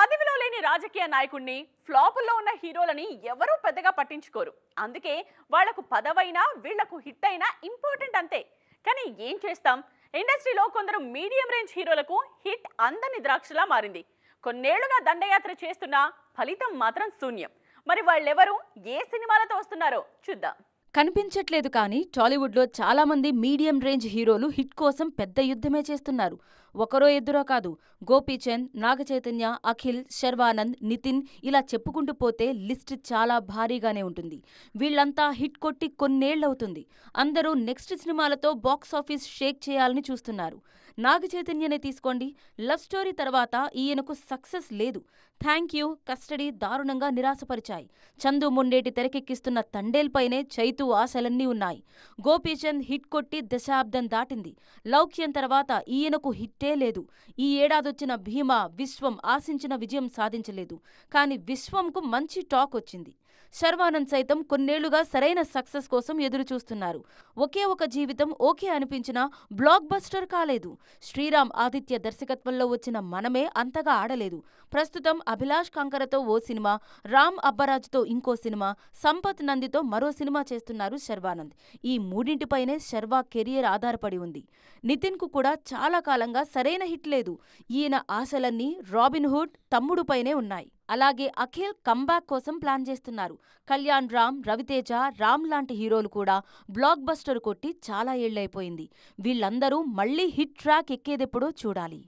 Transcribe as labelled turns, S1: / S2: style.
S1: పదవిలో లేని రాజకీయ నాయకుడిని ఫ్లాపుల్లో ఉన్న హీరోలని ఎవరూ పెద్దగా పట్టించుకోరు అందుకే వాళ్లకు పదవైనా వీళ్లకు హిట్ అయినా ఇంపార్టెంట్ అంతే కానీ ఏం చేస్తాం ఇండస్ట్రీలో కొందరు మీడియం రేంజ్ హీరోలకు హిట్ అందని ద్రాక్షలా మారింది కొన్నేళ్లుగా దండయాత్ర చేస్తున్నా ఫలితం మాత్రం శూన్యం మరి వాళ్ళెవరు ఏ సినిమాలతో వస్తున్నారో చూద్దాం
S2: కనిపించట్లేదు కానీ టాలీవుడ్లో చాలామంది మీడియం రేంజ్ హీరోలు హిట్ కోసం పెద్ద యుద్ధమే చేస్తున్నారు ఒకరో ఇద్దరో కాదు గోపీచంద్ నాగచైతన్య అఖిల్ శర్వానంద్ నితిన్ ఇలా చెప్పుకుంటూ పోతే లిస్ట్ చాలా భారీగానే ఉంటుంది వీళ్లంతా హిట్ కొట్టి కొన్నేళ్లవుతుంది అందరూ నెక్స్ట్ సినిమాలతో బాక్సాఫీస్ షేక్ చేయాలని చూస్తున్నారు నాగచైతన్యనే తీసుకోండి లవ్ స్టోరీ తర్వాత ఈయనకు సక్సెస్ లేదు థ్యాంక్ యూ కస్టడీ దారుణంగా నిరాశపరిచాయి చందు ముండేటి తెరకెక్కిస్తున్న తండేల్పైనే చైతు ఆశలన్నీ ఉన్నాయి గోపీచంద్ హిట్ కొట్టి దశాబ్దం దాటింది లౌక్యం తర్వాత ఈయనకు హిట్టే లేదు ఈ ఏడాదొచ్చిన భీమా విశ్వం ఆశించిన విజయం సాధించలేదు కాని విశ్వంకు మంచి టాక్ వచ్చింది శర్వానంద్ సైతం కొన్నేళ్లుగా సరైన సక్సెస్ కోసం ఎదురు చూస్తున్నారు ఒకే ఒక జీవితం ఓకే అనిపించినా బ్లాక్ బస్టర్ కాలేదు శ్రీరామ్ ఆదిత్య దర్శకత్వంలో వచ్చిన మనమే అంతగా ఆడలేదు ప్రస్తుతం అభిలాష్ కంకరతో ఓ సినిమా రామ్ అబ్బరాజ్తో ఇంకో సినిమా సంపత్ నందితో మరో సినిమా చేస్తున్నారు శర్వానంద్ ఈ మూడింటిపైనే శర్వా కెరియర్ ఆధారపడి ఉంది నితిన్కు కూడా చాలా కాలంగా సరైన హిట్ లేదు ఈయన ఆశలన్నీ రాబిన్హుడ్ తమ్ముడుపైనే ఉన్నాయి అలాగే అఖిల్ కంబ్యాక్ కోసం ప్లాన్ చేస్తున్నారు కళ్యాణ్ రామ్ రవితేజ రామ్ లాంటి హీరోలు కూడా బ్లాక్ బస్టర్ కొట్టి చాలా ఏళ్లైపోయింది వీళ్ళందరూ మళ్ళీ హిట్ ట్రాక్ ఎక్కేదెప్పుడో చూడాలి